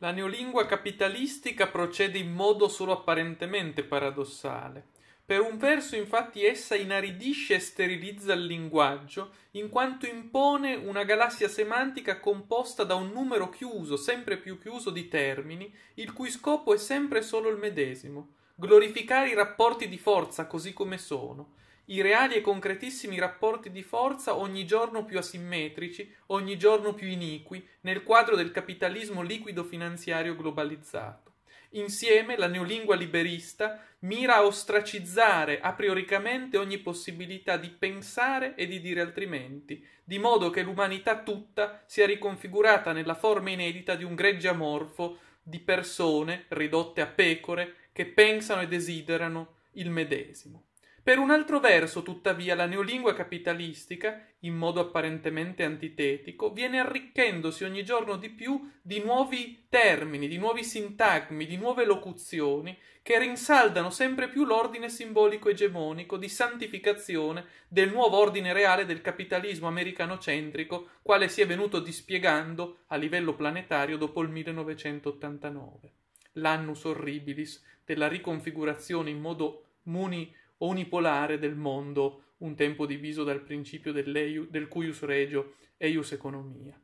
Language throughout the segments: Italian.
La neolingua capitalistica procede in modo solo apparentemente paradossale. Per un verso infatti essa inaridisce e sterilizza il linguaggio, in quanto impone una galassia semantica composta da un numero chiuso, sempre più chiuso di termini, il cui scopo è sempre solo il medesimo, glorificare i rapporti di forza così come sono, i reali e concretissimi rapporti di forza ogni giorno più asimmetrici, ogni giorno più iniqui, nel quadro del capitalismo liquido finanziario globalizzato. Insieme la neolingua liberista mira a ostracizzare a prioricamente ogni possibilità di pensare e di dire altrimenti, di modo che l'umanità tutta sia riconfigurata nella forma inedita di un gregge amorfo di persone ridotte a pecore che pensano e desiderano il medesimo. Per un altro verso, tuttavia, la neolingua capitalistica, in modo apparentemente antitetico, viene arricchendosi ogni giorno di più di nuovi termini, di nuovi sintagmi, di nuove locuzioni, che rinsaldano sempre più l'ordine simbolico egemonico di santificazione del nuovo ordine reale del capitalismo americano-centrico, quale si è venuto dispiegando a livello planetario dopo il 1989, l'annus horribilis della riconfigurazione in modo muni onipolare del mondo, un tempo diviso dal principio del cuius regio, eius economia.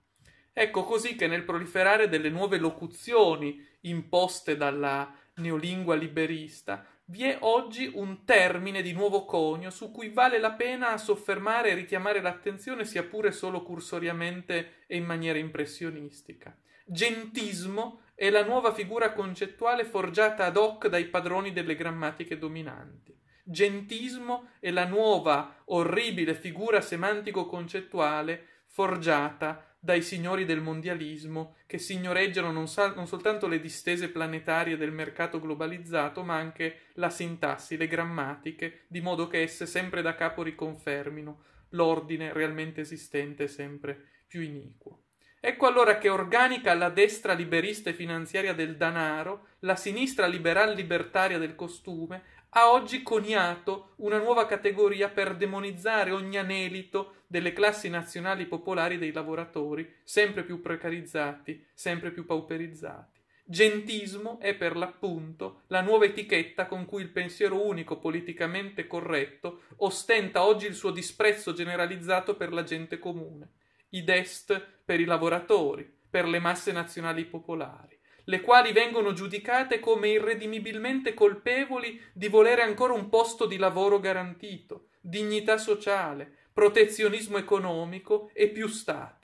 Ecco così che nel proliferare delle nuove locuzioni imposte dalla neolingua liberista, vi è oggi un termine di nuovo conio su cui vale la pena soffermare e richiamare l'attenzione sia pure solo cursoriamente e in maniera impressionistica. Gentismo è la nuova figura concettuale forgiata ad hoc dai padroni delle grammatiche dominanti gentismo è la nuova orribile figura semantico-concettuale forgiata dai signori del mondialismo che signoreggiano non, sa- non, soltanto le distese planetarie del mercato globalizzato, ma anche la sintassi, le grammatiche, di modo che esse sempre da capo riconfermino l'ordine realmente esistente sempre più iniquo. Ecco allora che organica la destra liberista e finanziaria del danaro, la sinistra liberal libertaria del costume, ha oggi coniato una nuova categoria per demonizzare ogni anelito delle classi nazionali popolari dei lavoratori, sempre più precarizzati, sempre più pauperizzati. Gentismo è per l'appunto la nuova etichetta con cui il pensiero unico politicamente corretto ostenta oggi il suo disprezzo generalizzato per la gente comune. I dest per i lavoratori, per le masse nazionali popolari le quali vengono giudicate come irredimibilmente colpevoli di volere ancora un posto di lavoro garantito, dignità sociale, protezionismo economico e più Stato.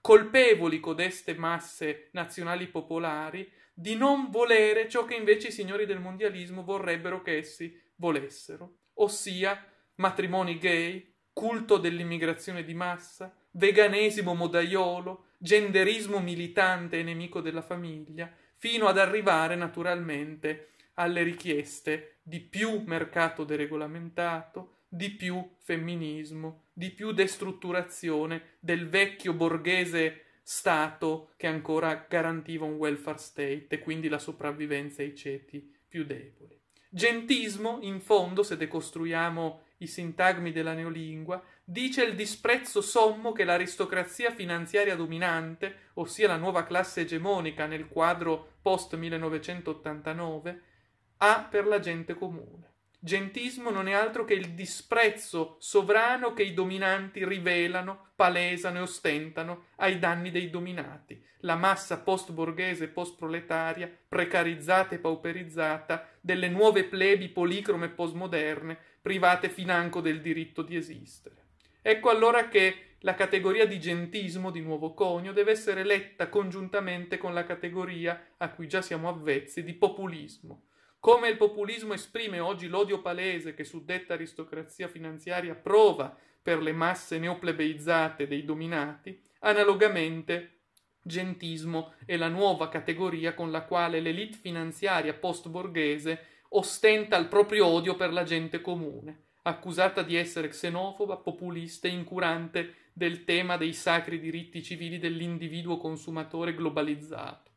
Colpevoli codeste masse nazionali popolari di non volere ciò che invece i signori del mondialismo vorrebbero che essi volessero, ossia matrimoni gay, culto dell'immigrazione di massa, veganesimo modaiolo, genderismo militante e nemico della famiglia, fino ad arrivare naturalmente alle richieste di più mercato deregolamentato, di più femminismo, di più destrutturazione del vecchio borghese Stato che ancora garantiva un welfare state e quindi la sopravvivenza ai ceti più deboli. Gentismo, in fondo, se decostruiamo i sintagmi della neolingua, dice il disprezzo sommo che l'aristocrazia finanziaria dominante, ossia la nuova classe egemonica nel quadro post 1989, ha per la gente comune. Gentismo non è altro che il disprezzo sovrano che i dominanti rivelano, palesano e ostentano ai danni dei dominati, la massa post-borghese e post-proletaria, precarizzata e pauperizzata, delle nuove plebi policrome e postmoderne, private financo del diritto di esistere. Ecco allora che la categoria di gentismo di nuovo conio deve essere letta congiuntamente con la categoria, a cui già siamo avvezzi, di populismo come il populismo esprime oggi l'odio palese che suddetta aristocrazia finanziaria prova per le masse neoplebeizzate dei dominati, analogamente gentismo è la nuova categoria con la quale l'elite finanziaria post-borghese ostenta il proprio odio per la gente comune, accusata di essere xenofoba, populista e incurante del tema dei sacri diritti civili dell'individuo consumatore globalizzato.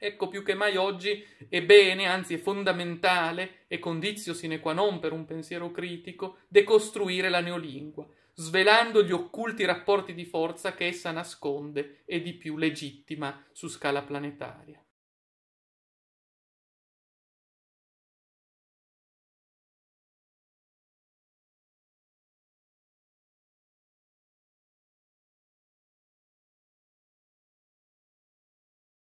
Ecco più che mai oggi è bene, anzi è fondamentale e condizio sine qua non per un pensiero critico, decostruire la neolingua, svelando gli occulti rapporti di forza che essa nasconde e di più legittima su scala planetaria.